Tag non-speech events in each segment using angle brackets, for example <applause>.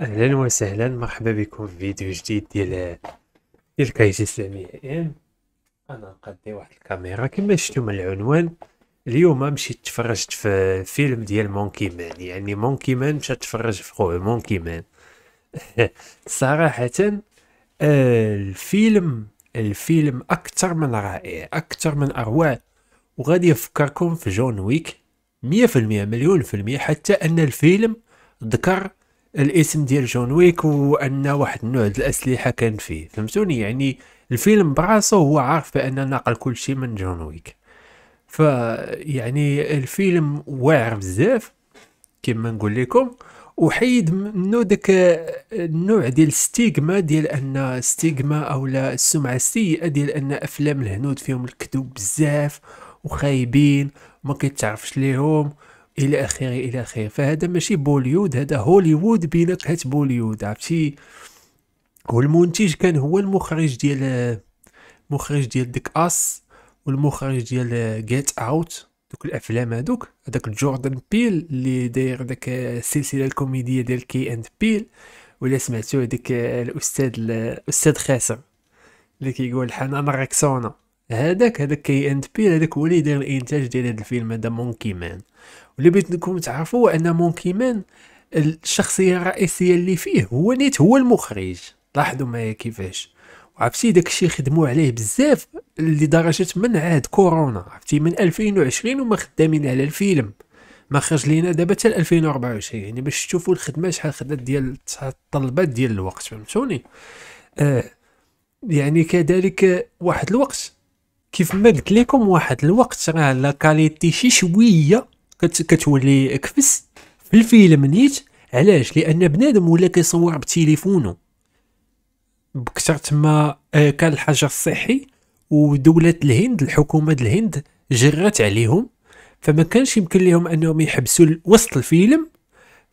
اهلا وسهلا مرحبا بكم في فيديو جديد ديال ديال كايجي سامي ام انا نقدي واحد الكاميرا كما شفتوا من العنوان اليوم مشيت تفرجت في فيلم ديال مونكي مان يعني مونكي مان مشى تفرج في خوه مونكي مان <laughs> صراحه آه، الفيلم الفيلم اكثر من رائع اكثر من اروع وغادي يفكركم في جون ويك 100% مليون في المية حتى ان الفيلم ذكر الاسم ديال جون ويك وان واحد النوع د الاسلحه كان فيه فهمتوني يعني الفيلم براسو هو عارف بان ناقل كل شيء من جون ويك ف يعني الفيلم واعر بزاف كما نقول لكم وحيد منه داك النوع ديال ستيغما ديال ان ستيغما لا السمعه السيئه ديال ان افلام الهنود فيهم الكذوب بزاف وخايبين ما كيتعرفش ليهم الى اخره الى اخره فهذا ماشي بوليود هذا هوليوود بنكهه بوليود عرفتي والمنتج كان هو المخرج ديال مخرج ديال ديك اس والمخرج ديال جيت اوت دوك الافلام هذوك هذاك جوردن بيل اللي داير داك السلسله الكوميديه ديال كي اند بيل ولا سمعتو هذيك الاستاذ الاستاذ خاسر اللي كيقول حنان ريكسونا هذاك هذاك كي اند بي هذاك هو اللي داير الانتاج ديال هذا الفيلم هذا مونكي مان واللي بغيت نكون تعرفوا هو ان مونكي مان الشخصيه الرئيسيه اللي فيه هو نيت هو المخرج لاحظوا معايا كيفاش عرفتي داك الشيء خدموا عليه بزاف لدرجه من عهد كورونا عرفتي من 2020 وما خدامين على الفيلم ما خرج لينا دابا حتى 2024 يعني باش تشوفوا الخدمه شحال خدات ديال الطلبات ديال الوقت فهمتوني آه يعني كذلك واحد الوقت كيف ما قلت لكم واحد الوقت راه لا كاليتي شي شويه كت كتولي كفس في الفيلم نيت علاش لان بنادم ولا كيصور بتليفونه بكثر تما آه، كان الحجر الصحي ودولة الهند الحكومة الهند جرات عليهم فما كانش يمكن لهم انهم يحبسوا وسط الفيلم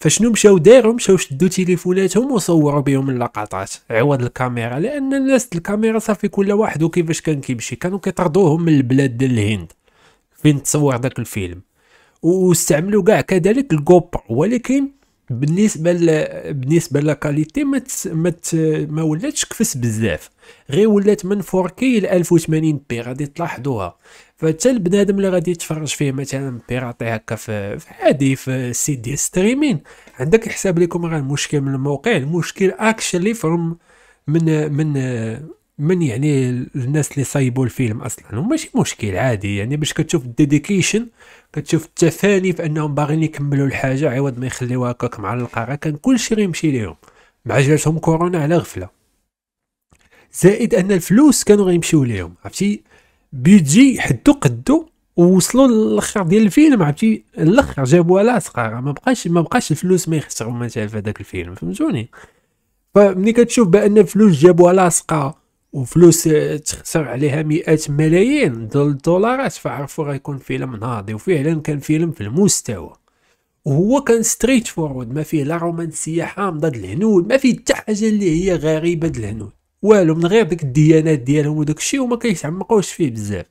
فشنو مشاو داروا مشاو شدوا تليفوناتهم وصوروا بهم اللقطات عوض الكاميرا لان الناس الكاميرا صافي كل واحد وكيفاش كان كيمشي كانوا كيطردوهم من البلاد ديال الهند فين تصور داك الفيلم واستعملوا كاع كذلك الجوبر ولكن بالنسبه ل... بالنسبه لاكاليتي ما مت... مت... ما ولاتش كفس بزاف غير ولات من 4K ل 1080 بي غادي تلاحظوها فحتى البنادم اللي غادي يتفرج فيه مثلا بيراطي هكا في عادي في سي دي ستريمين عندك حساب لكم راه المشكل من الموقع المشكل اكشلي فروم من من من يعني الناس اللي صايبوا الفيلم اصلا وماشي مشكل عادي يعني باش كتشوف الديديكيشن كتشوف التفاني في انهم باغيين يكملوا الحاجه عوض ما يخليوها هكاك معلقه راه كان كلشي غيمشي ليهم مع جاتهم كورونا على غفله زائد ان الفلوس كانوا غيمشيو ليهم عرفتي بيجي حدو قدو ووصلوا للاخر ديال الفيلم عرفتي الاخر جابوها لاصقه ما بقاش ما بقاش الفلوس ما يخسروا مثلا في هذاك الفيلم فهمتوني فملي كتشوف بان الفلوس جابوها لاصقه وفلوس آه، تخسر عليها مئات ملايين الدولارات فعرفوا راه يكون فيلم ناضي وفعلا كان فيلم في المستوى وهو كان ستريت فورورد ما فيه لا رومانسيه حامضه د الهنود ما فيه حتى حاجه اللي هي غريبه د الهنود والو من غير ديك الديانات ديالهم وداك الشيء وما كيتعمقوش فيه بزاف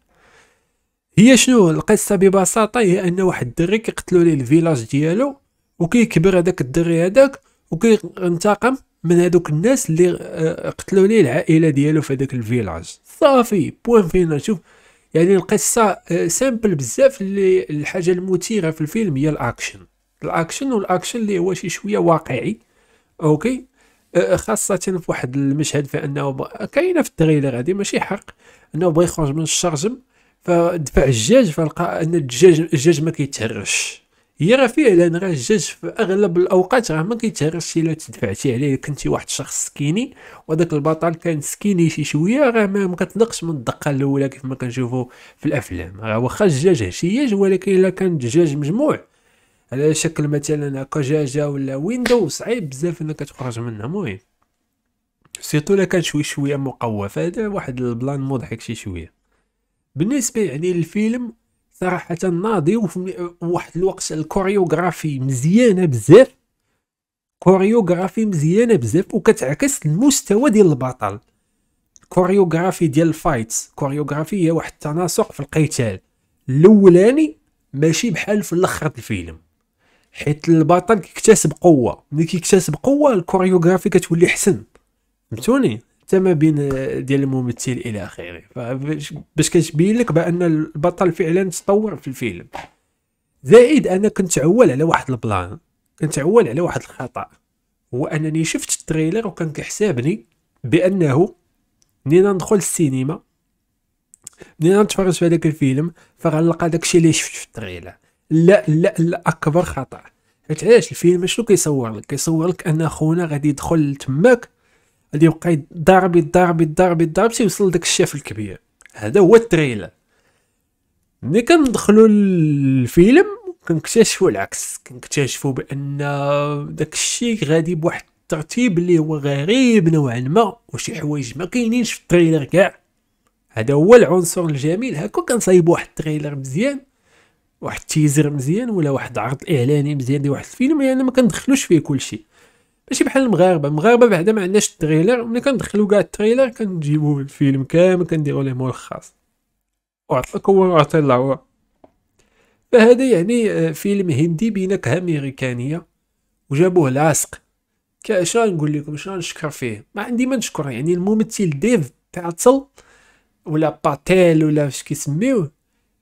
هي شنو القصه ببساطه هي ان واحد الدري كيقتلوا ليه الفيلاج ديالو وكيكبر هذاك الدري هذاك وكينتقم من هذوك الناس اللي آه، قتلوا ليه العائله ديالو في هذاك الفيلاج صافي بوين فينا شوف يعني القصه سامبل آه، بزاف اللي الحاجه المثيره في الفيلم هي الاكشن الاكشن والاكشن اللي هو شي شويه واقعي اوكي آه، خاصة في واحد المشهد فانه ب... كاينه في التريلر هذه ماشي حق انه بغى يخرج من الشرجم فدفع الجاج فلقى ان الدجاج الدجاج ما كيتهرش هي راه فعلا راه الجاج في اغلب الاوقات راه ما كيتهرسش الا تدفعتي عليه كنتي واحد الشخص سكيني وداك البطل كان سكيني شي شويه راه ما كتنقش من الدقه الاولى كيف ما كنشوفوا في الافلام راه واخا الجاج هشيج ولكن الا كان الدجاج مجموع على شكل مثلا هكا جاجه ولا ويندو صعيب بزاف انك تخرج منها المهم سيتو الا كان شوي شويه مقوى فهذا واحد البلان مضحك شي شويه بالنسبه يعني للفيلم صراحه ناضي وفي واحد الوقت الكوريوغرافي مزيانه بزاف كوريوغرافي مزيانه بزاف وكتعكس المستوى ديال البطل الكوريوغرافي ديال الفايتس كوريوغرافي هي واحد التناسق في القتال الاولاني ماشي بحال في الاخر الفيلم حيت البطل كيكتسب قوه ملي كيكتسب قوه الكوريوغرافي كتولي حسن فهمتوني حتى ما بين آه، ديال الممثل الى اخره باش كتبين لك بان البطل فعلا تطور في الفيلم زائد انا كنت عول على واحد البلان كنت عول على واحد الخطا هو انني شفت التريلر وكان كيحسبني بانه منين ندخل السينما منين نتفرج في هذاك الفيلم فغنلقى داكشي اللي شفت في التريلر لا لا لا اكبر خطا حيت علاش الفيلم شنو كيصور لك كيصور لك ان خونا غادي يدخل تماك اللي يبقى يضرب يضرب يضرب يضرب تيوصل لداك الشاف الكبير هذا هو التريلر ملي كندخلوا للفيلم كنكتشفوا العكس كنكتشفوا بان داك الشيء غادي بواحد الترتيب اللي هو غريب نوعا ما وشي حوايج ما كاينينش في التريلر كاع هذا هو العنصر الجميل هكا كنصايب واحد التريلر مزيان واحد تيزر مزيان ولا واحد عرض اعلاني مزيان لواحد الفيلم يعني ما كندخلوش فيه كلشي ماشي بحال المغاربه المغاربه بعدا ما عندناش التريلر ملي كندخلو كاع التريلر كنجيبو الفيلم كامل كنديرو ليه ملخص وعطاك هو وعطي الله فهذا يعني آه، فيلم هندي بنكهه امريكانيه وجابوه لاصق كاش نقول لكم شنو نشكر فيه ما عندي ما نشكر يعني الممثل ديف تعطل ولا باتيل ولا اش كيسميوه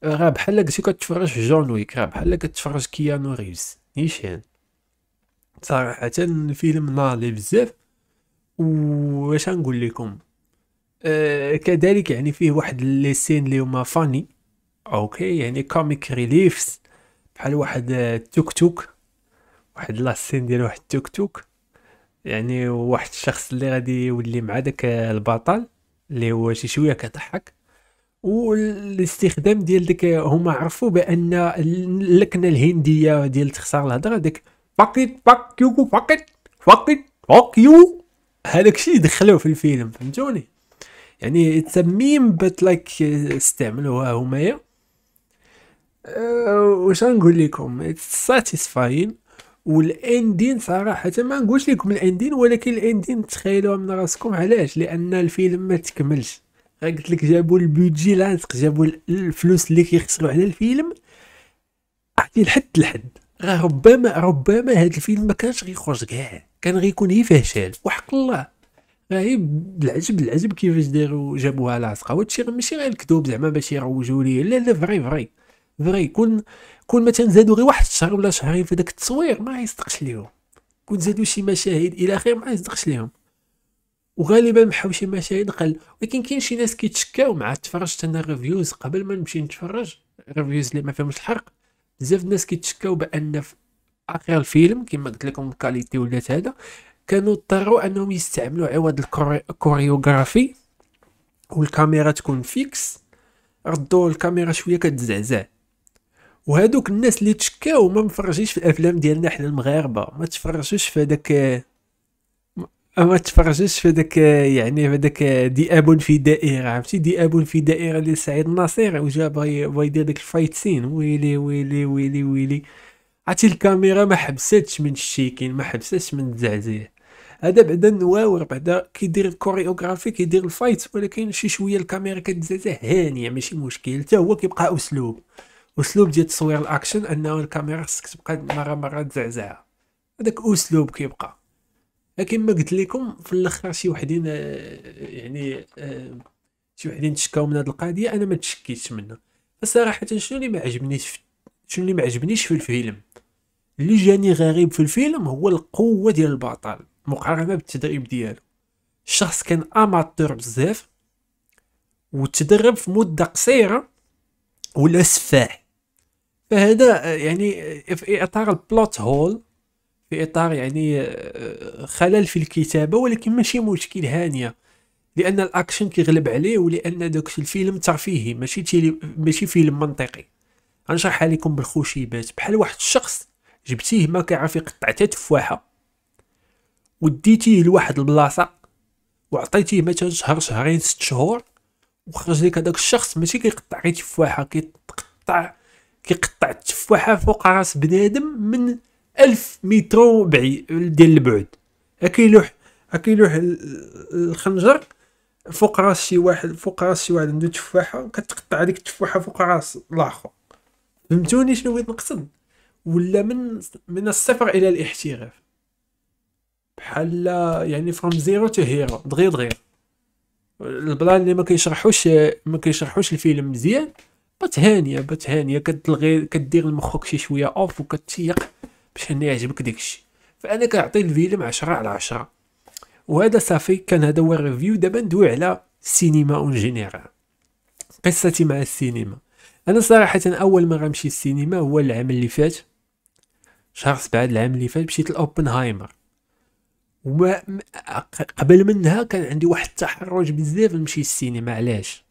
راه بحال كنتي كتفرج في جون ويك راه بحال كتفرج كيانو ريفز نيشان صراحه الفيلم ناضي بزاف واش نقول لكم آه كذلك يعني فيه واحد لي سين اللي هما فاني اوكي يعني كوميك ريليفز بحال واحد آه، توك توك واحد لاسين ديال واحد توك توك يعني واحد الشخص اللي غادي يولي مع داك البطل اللي هو شي شويه كضحك والاستخدام ديال ديك هما عرفوا بان اللكنه الهنديه ديال تخسر الهضره ديك fuck it fuck you fuck it fuck it fuck you هذاك الشيء دخلوه في الفيلم فهمتوني يعني ميم بات لايك استعملوها همايا أه واش غنقول لكم اتس ساتيسفاين والاندين صراحه ما نقولش لكم الاندين ولكن الاندين تخيلوها من راسكم علاش لان الفيلم ما تكملش قلت لك جابوا البودجي لا جابوا الفلوس اللي كيخسروا على الفيلم عطي يعني لحد لحد راه ربما ربما هذا الفيلم ما كانش غيخرج كاع كان غيكون غير فشل وحق الله راهي بالعجب العجب كيفاش داروا جابوها لاصقه وهادشي ماشي غير الكذوب زعما باش يروجوا لي لا لا فري فري فري كون كون مثلا زادوا غير واحد الشهر ولا شهرين في داك التصوير ما يصدقش ليهم كون زادوا شي مشاهد الى اخره ما يصدقش ليهم وغالبا محاو شي مشاهد قل ولكن كاين شي ناس كيتشكاو مع تفرجت انا ريفيوز قبل ما نمشي نتفرج ريفيوز اللي ما فهمش الحرق بزاف الناس كيتشكاو بان في اخر الفيلم كما قلت لكم الكاليتي ولات هذا كانوا اضطروا انهم يستعملوا عوض الكوريوغرافي والكاميرا تكون فيكس ردوا الكاميرا شويه كتزعزع وهذوك الناس اللي تشكاو ما مفرجيش في الافلام ديالنا حنا المغاربه ما تفرجوش في هذاك ما تفرجش في داك يعني في هذاك ذئاب في دائره عرفتي دياب في دائره ديال سعيد الناصر وجا بغا يدير داك الفايت سين ويلي ويلي ويلي ويلي عرفتي الكاميرا ما حبستش من الشيكين ما حبستش من الزعزيع هذا بعدا نواور بعدا كيدير الكوريوغرافي كيدير الفايت ولكن شي شويه الكاميرا كتزعزع هانيه ماشي مشكل حتى هو كيبقى اسلوب اسلوب ديال تصوير الاكشن انه الكاميرا خصك تبقى مره مره تزعزعها هذاك اسلوب كيبقى كما قلت لكم في الاخر شي وحدين آه، يعني آه، شي وحدين تشكاو من هذه القضيه انا ما تشكيتش منها فصراحه شنو اللي ما عجبنيش شنو اللي ما عجبنيش في الفيلم اللي جاني غريب في الفيلم هو القوه ديال البطل مقارنه بالتدريب ديالو الشخص كان اماتور بزاف وتدرب في مده قصيره ولا سفاح فهذا آه، يعني في اطار البلوت هول في اطار يعني آه، خلل في الكتابه ولكن ماشي مشكل هانيه لان الاكشن كيغلب عليه ولان داك الفيلم ترفيهي ماشي تيلي ماشي فيلم منطقي غنشرح لكم بالخشيبات بحال واحد الشخص جبتيه ما كيعرف يقطع حتى تفاحه وديتيه لواحد البلاصه وعطيتيه مثلا شهر شهرين ست شهور وخرج لك هذاك الشخص ماشي كيقطع غير تفاحه كيقطع كيقطع التفاحه فوق راس بنادم من ألف مترو بعيد ديال البعد هاكا يلوح هاكا يلوح الخنجر فوق راس شي واحد فوق راس شي واحد عنده تفاحه كتقطع هذيك التفاحه فوق راس الاخر فهمتوني شنو بغيت نقصد ولا من من الصفر الى الاحتراف بحال يعني فروم زيرو تو هيرو دغيا دغيا البلان اللي ما كيشرحوش ما كيشرحوش الفيلم مزيان بات هانيه بات هانيه كدير لمخك شي شويه اوف وكتيق انا يعجبك داكشي فانا كنعطي الفيلم عشرة على عشرة وهذا صافي كان هذا هو الريفيو دابا ندوي على السينما اون جينيرال قصتي مع السينما انا صراحه اول مره نمشي السينما هو العام اللي فات شهر سبعة العام اللي فات مشيت لاوبنهايمر وما قبل منها كان عندي واحد التحرج بزاف نمشي السينما علاش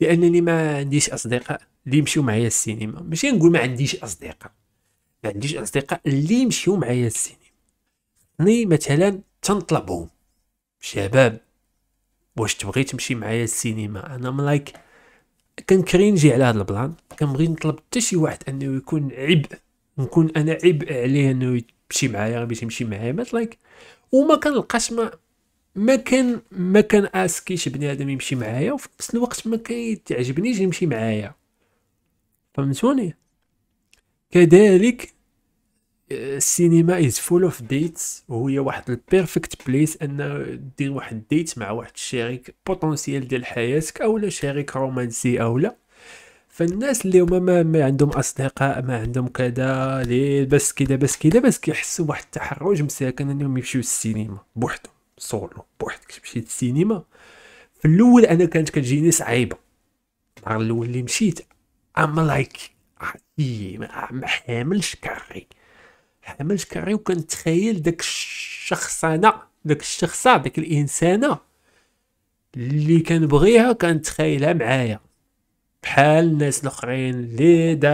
لانني ما عنديش اصدقاء اللي يمشيو معايا السينما ماشي نقول ما عنديش اصدقاء ما عنديش اصدقاء اللي يمشيو معايا السينما ني مثلا تنطلبهم شباب واش تبغي تمشي معايا السينما انا ملايك كرينجي على هذا البلان كنبغي نطلب حتى شي واحد انه يكون عبء نكون انا عبء عليه انه يمشي معايا باش يمشي معايا مات لايك وما كنلقاش ما ما كان ما كان اسكيش بنادم يمشي معايا وفي نفس الوقت ما كيتعجبنيش يمشي معايا فهمتوني كذلك آه، السينما از فول اوف ديتس وهي واحد البيرفكت بليس ان دير واحد ديت مع واحد الشريك بوتونسيال ديال حياتك اولا شريك رومانسي اولا فالناس اللي هما ما, ما عندهم اصدقاء ما عندهم كذا لي بس كذا بس كذا بس كيحسوا بواحد التحرج مساكن انهم يمشيو للسينما بوحدهم سولو بوحدك تمشي للسينما في الاول انا كانت كتجيني صعيبه النهار الاول اللي مشيت ام لايك ما حاملش كاري عملت كاري وكنتخيل داك انا داك الشخصه داك الانسانه اللي كنبغيها كنتخيلها معايا بحال الناس الاخرين اللي دا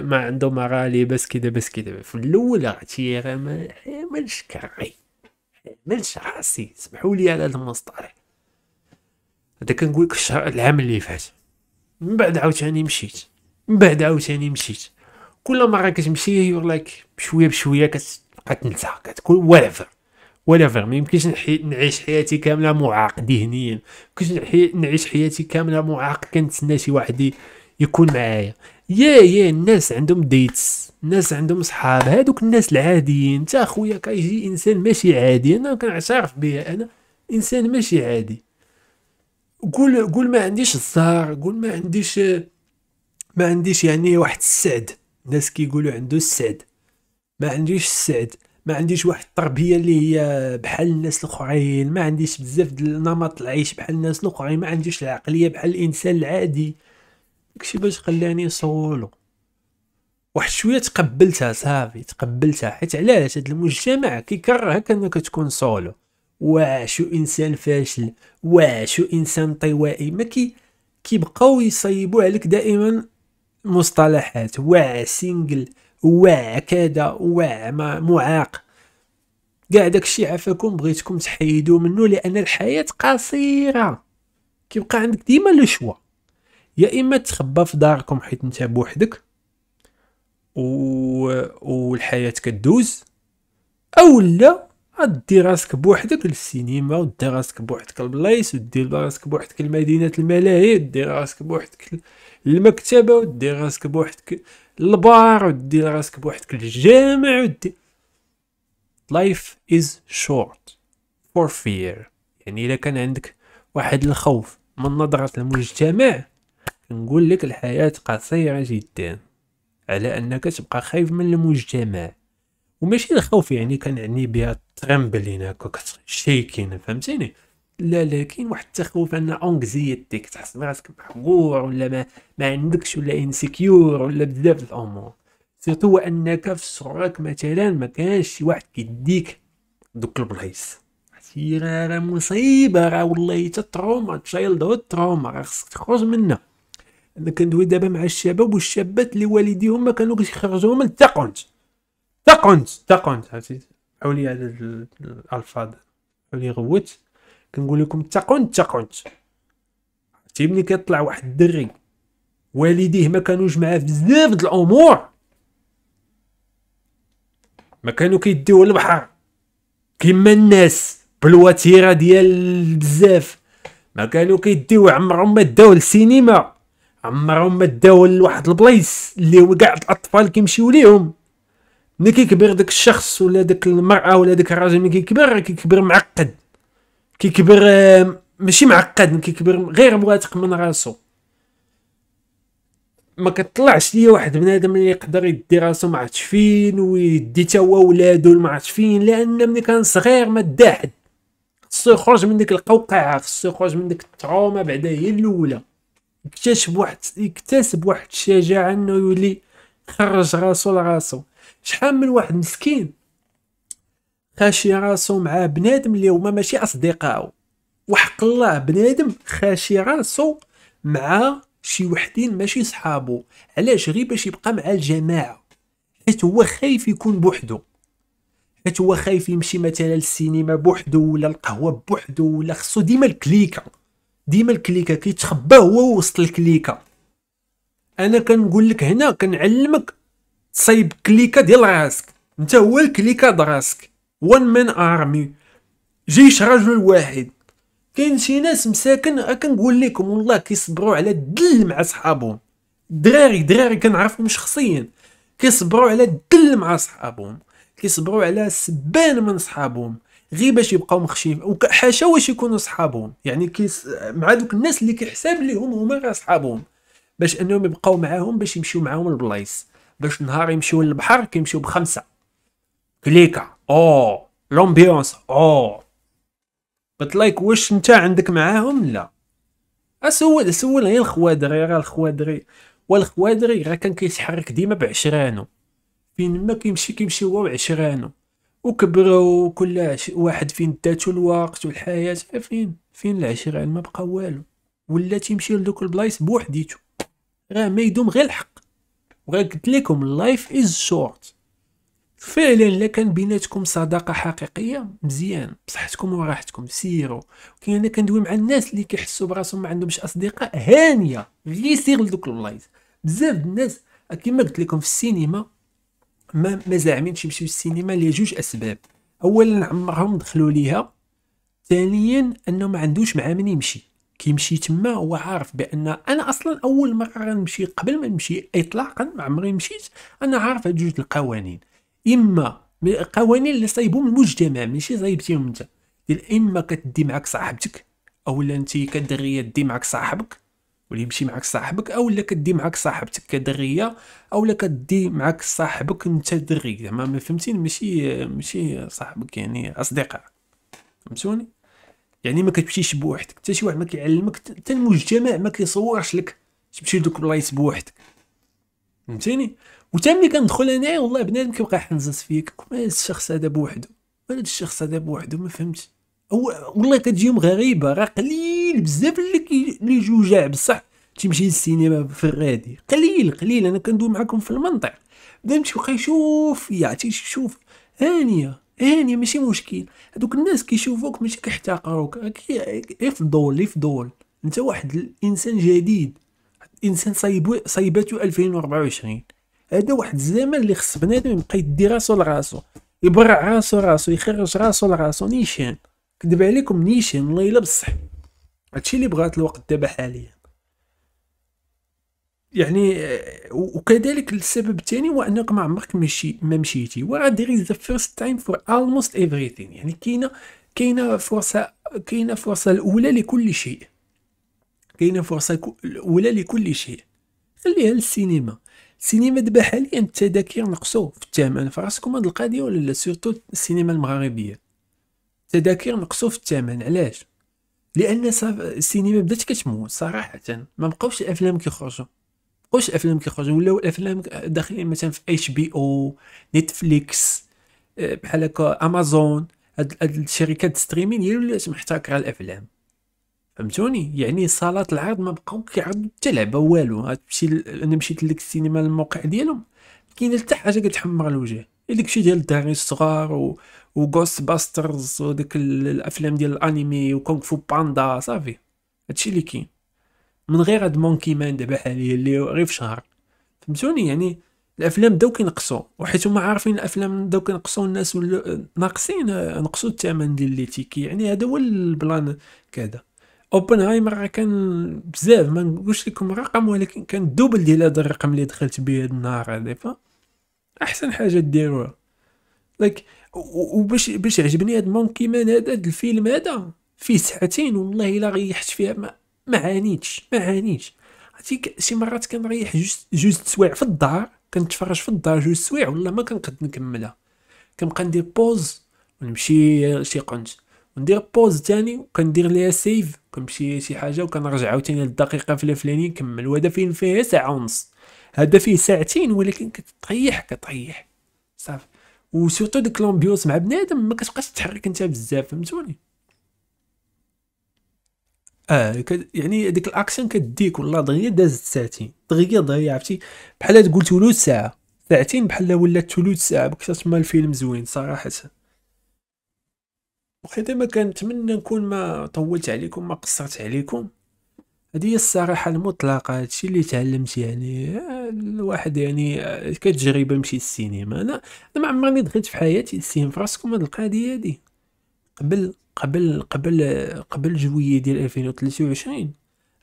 ما عندهم راه لباس كدا بس كدا في الاول عرفتي غير ما عملش كاري عملش راسي سمحوا لي على هذا المصطلح هذا كنقول لك العام اللي فات من بعد عاوتاني مشيت من بعد عاوتاني مشيت كل مره كتمشي يور لايك بشويه بشويه كتبقى تنسى كتقول وافر وافر ما يمكنش نعيش حياتي كامله معاق ذهنيا ما نعيش حياتي كامله معاق كنتسنى شي واحد يكون معايا يا يا الناس عندهم ديتس الناس عندهم صحاب هادوك الناس العاديين تا خويا كيجي انسان ماشي عادي انا كنعترف بها انا انسان ماشي عادي قول قول ما عنديش الزهر قول ما عنديش ما عنديش يعني واحد السعد ناس كيقولوا عنده السعد ما عنديش السعد ما عنديش واحد التربيه اللي هي بحال الناس الاخرين ما عنديش بزاف نمط العيش بحال الناس الاخرين ما عنديش العقليه بحال الانسان العادي داكشي باش خلاني صولو واحد شويه تقبلتها صافي تقبلتها حيت علاش هاد المجتمع كيكرهك انك تكون صولو واش انسان فاشل واش انسان طوائي ما كي كيبقاو يصيبوا عليك دائما مصطلحات واع سينجل واع كذا واع معاق كاع داكشي عافاكم بغيتكم تحيدوا منه لان الحياه قصيره كيبقى عندك ديما لو شوا يا اما تخبى في داركم حيت انت بوحدك و... والحياه كدوز او لا غدير راسك بوحدك للسينما ودير راسك بوحدك البلايص ودير راسك بوحدك لمدينة الملاهي ودير راسك بوحدك للمكتبه ودير راسك بوحدك للبار ودير راسك بوحدك للجامع ودير لايف از شورت فور فير يعني إذا كان عندك واحد الخوف من نظرة المجتمع نقول لك الحياة قصيرة جدا على أنك تبقى خايف من المجتمع وماشي الخوف يعني كنعني بها ترامبلين هكا شيكين فهمتيني لا لا كاين واحد التخوف ان اونكزيتي كتحس براسك محقور ولا ما ما عندكش ولا انسكيور ولا بزاف الامور سيرتو انك في صغرك مثلا ما كانش شي واحد كيديك دوك البلايص حتى راه مصيبه راه والله حتى تروما تشايلد هود تروما راه خصك تخرج منها انا كندوي دابا مع الشباب والشابات اللي والديهم ما كانوا كيخرجوهم للتقنت تاقونت تاقونت عرفتي حولي على الالفاظ حولي غوت كنقول لكم تاقونت تاقونت عرفتي ملي كيطلع واحد الدري والديه ما كانوش معاه في بزاف د الامور ما كانوا كيديوه البحر كيما الناس بالوتيره ديال بزاف ما كانوا كيديو عمرهم ما داو للسينما عمرهم ما داو لواحد البلايص اللي هو كاع الاطفال كيمشيو ليهم ملي كيكبر داك الشخص ولا داك المراه ولا داك الراجل ملي كيكبر كيكبر معقد كيكبر آه، ماشي معقد كيكبر غير واثق من راسو ما كطلعش ليا واحد بنادم اللي يقدر يدي راسو مع تشفين فين ويدي تا هو ولادو مع تشفين فين لان ملي كان صغير ما دا حد خصو يخرج من ديك القوقعه خصو يخرج من ديك التروما بعدا هي الاولى يكتسب واحد يكتسب واحد الشجاعه انه يولي خرج راسو لراسو شحال من واحد مسكين خاشي راسو مع بنادم اللي هما ماشي اصدقائه وحق الله بنادم خاشي راسو مع شي وحدين ماشي صحابو علاش غير باش يبقى مع الجماعه حيت هو خايف يكون بوحدو حيت هو خايف يمشي مثلا للسينما بوحدو ولا القهوه بوحدو ولا خصو ديما الكليكه ديما الكليكه كيتخبى هو وسط الكليكه انا كنقول لك هنا كنعلمك تصايب كليكا ديال راسك انت هو الكليكه دراسك وان مان ارمي جيش رجل واحد كاين شي ناس مساكن كنقول لكم والله كيصبروا على الدل مع صحابهم دراري دراري كنعرفهم شخصيا كيصبروا على الدل مع صحابهم كيصبروا على سبان من صحابهم غير باش يبقاو مخشيين وحاشا واش يكونوا صحابهم يعني كيس مع دوك الناس اللي كيحساب ليهم هما راه صحابهم باش انهم يبقاو معاهم باش يمشيو معاهم للبلايص باش نهار يمشيو للبحر كيمشيو بخمسه كليكا او لومبيونس او قلت لايك واش نتا عندك معاهم لا اسول سول غير الخوادري راه الخوادري والخوادري راه كان كيتحرك ديما بعشرانو فين ما كيمشي كيمشي هو بعشرانو وكبروا كل واحد فين داتو الوقت والحياة فين فين العشران ما بقى والو ولا تيمشي لدوك البلايص بوحديتو راه ما يدوم غير الحق وغير قلت لكم اللايف از شورت فعلا الا كان بيناتكم صداقه حقيقيه مزيان بصحتكم وراحتكم سيروا كاين انا كندوي مع الناس اللي كيحسوا براسهم ما عندهمش اصدقاء هانيه غير سير لدوك البلايص بزاف الناس كما قلت لكم في السينما ما ما زاعمينش يمشيو للسينما لجوج اسباب اولا عمرهم دخلوا ليها ثانيا انه ما عندوش مع من يمشي كيمشي تما هو عارف بان انا اصلا اول مره غنمشي قبل ما نمشي اطلاقا ما عمري مشيت انا عارف هاد جوج القوانين اما قوانين اللي صايبهم المجتمع ماشي صايبتيهم انت ديال اما كدي معاك صاحبتك اولا انت كدريه دي معاك صاحبك واللي يمشي معاك صاحبك اولا كدي معاك صاحبتك كدريه اولا كدي معاك صاحبك انت دري زعما ما فهمتيني ماشي ماشي صاحبك يعني اصدقاء فهمتوني يعني ما كتمشيش بوحدك حتى شي واحد ما كيعلمك حتى المجتمع ما كيصورش لك تمشي لدوك البلايص بوحدك فهمتيني وتا ملي كندخل انايا والله بنادم كيبقى حنزز فيك كيقول الشخص هذا بوحدو هذا الشخص هذا بوحدو ما فهمتش هو والله كتجيهم غريبه راه قليل بزاف اللي اللي جوجاع بصح تيمشي للسينما في الرادي قليل قليل انا كندوي معكم في المنطق بدا يمشي يبقى يشوف يعطي يعني شوف هانيه هاني ماشي مشكل هذوك الناس كيشوفوك ماشي كيحتقروك يفضول يفضول انت واحد الانسان جديد انسان صايبو صايباتو 2024 هذا واحد الزمن اللي خص بنادم يبقى يدي راسو لراسو يبرع راسو راسو يخرج راسو لراسو نيشان كدب عليكم نيشان الله يلا بصح هادشي اللي بغات الوقت دابا حاليا يعني وكذلك السبب الثاني هو انك ما عمرك مشي ما مشيتي و ذا فيرست تايم فور almost everything يعني كاينه كاينه فرصه كاينه فرصه الاولى لكل شيء كاينه فرصه الاولى لكل شيء خليها للسينما السينما دابا حاليا التذاكر نقصوا في الثمن فراسكم هاد القضيه ولا لا سورتو السينما المغربيه التذاكر نقصوا في الثمن علاش لان السينما بدات كتموت صراحه ما بقاوش الافلام كيخرجوا بقوش الافلام كيخرجوا ولاو الافلام داخلين مثلا في اتش بي او نتفليكس بحال هكا امازون هاد الشركات ستريمين هي اللي محتكره الافلام فهمتوني يعني صالات العرض ما بقاو كيعرضوا حتى لعبه والو غتمشي انا مشيت لك السينما الموقع ديالهم كاين حتى حاجه كتحمر الوجه داك الشيء ديال الدراري الصغار و وغوست باسترز وديك الافلام ديال الانمي وكونغ فو باندا صافي هادشي اللي كاين من غير هاد مونكي مان دابا حاليا اللي غير في شهر فهمتوني يعني الافلام بداو كينقصوا وحيت هما عارفين الافلام بداو كينقصوا الناس ناقصين آه، نقصوا الثمن ديال لي تيكي يعني هذا هو البلان كذا اوبنهايمر راه كان بزاف ما نقولش لكم رقم ولكن كان دوبل ديال هذا الرقم اللي دخلت به هذا النهار هذا احسن حاجه ديروها لك وباش باش عجبني هاد مونكي مان هذا الفيلم هذا فيه ساعتين والله الا ريحت فيها ما ما عانيتش ما عانيتش عرفتي شي مرات كنريح جوج جوج سوايع في الدار كنتفرج في الدار جوج سوايع ولا ما كنقد نكملها كنبقى ندير بوز ونمشي شي قنت وندير بوز تاني وكندير ليها سيف كنمشي شي حاجه وكنرجع عاوتاني للدقيقه في الفلاني نكمل وهذا فين فيه ساعه ونص هذا فيه ساعتين ولكن كتطيح كطيح صافي وسيرتو ديك لومبيوس مع بنادم ما كتبقاش تحرك انت بزاف فهمتوني اه يعني ديك الاكسيون كديك ولا دغيا دازت ساعتين دغيا دغيا عرفتي بحال تقول تولود ساعه ساعتين بحال ولات تولود ساعه بكثر تما الفيلم زوين صراحه وحيت ما كنتمنى نكون ما طولت عليكم ما قصرت عليكم هذه هي الصراحه المطلقه هادشي اللي تعلمت يعني آه، الواحد يعني آه، كتجربه مشي للسينما انا انا ما عمرني دخلت في حياتي السينما في راسكم هاد القضيه هادي قبل قبل قبل قبل جويه ديال 2023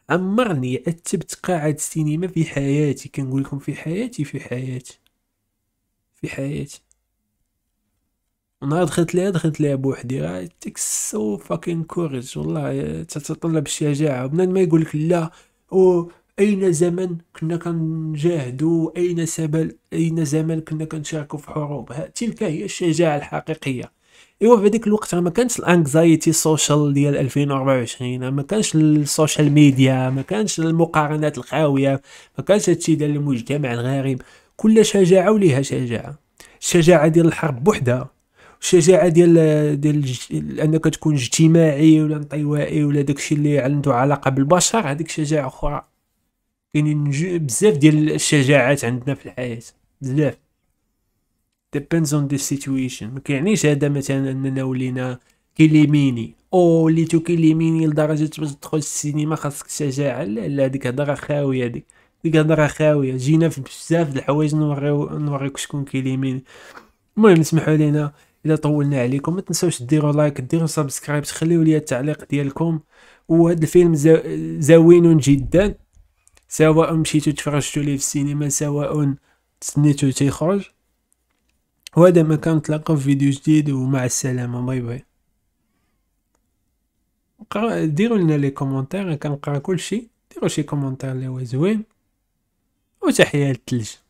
عمرني عتبت قاعة سينما في حياتي كنقول لكم في حياتي في حياتي في حياتي نهار دخلت ليها دخلت ليها بوحدي راه تيك سو فاكين كوريج والله تتطلب الشجاعة بنادم ما يقولك لا او اين زمن كنا كنجاهدوا اين سبل اين زمن كنا كنشاركوا في حروب تلك هي الشجاعة الحقيقية ايوا في هذاك الوقت ما كانش الانكزايتي سوشيال ديال 2024 ما كانش السوشيال ميديا ما كانش المقارنات الخاويه ما كانش هادشي ديال المجتمع الغريب كل شجاعه وليها شجاعه الشجاعه ديال الحرب بوحدها الشجاعه ديال ديال انك تكون اجتماعي ولا انطوائي ولا داكشي اللي عنده علاقه بالبشر هذيك شجاعه اخرى كاينين بزاف ديال الشجاعات عندنا في الحياه بزاف depends on the situation ما كيعنيش هذا مثلا اننا ولينا كيليميني او وليتو كيليميني لدرجه باش تدخل السينما خاصك شجاعه لا لا هذيك هضره خاويه ديك ديك هضره خاويه جينا في بزاف د الحوايج نوريو نوريك شكون كيليميني المهم اسمحوا لينا الى طولنا عليكم ما تنساوش ديروا لايك ديروا سبسكرايب خليو لي التعليق ديالكم وهذا الفيلم زو... زوين جدا سواء مشيتو تفرجتو ليه في السينما سواء تسنيتو تيخرج وهذا ما كان نتلاقاو في فيديو جديد ومع السلامه باي باي ديروا لنا لي كومونتير كنقرا كلشي ديروا شي كومونتير اللي هو زوين وتحيه للثلج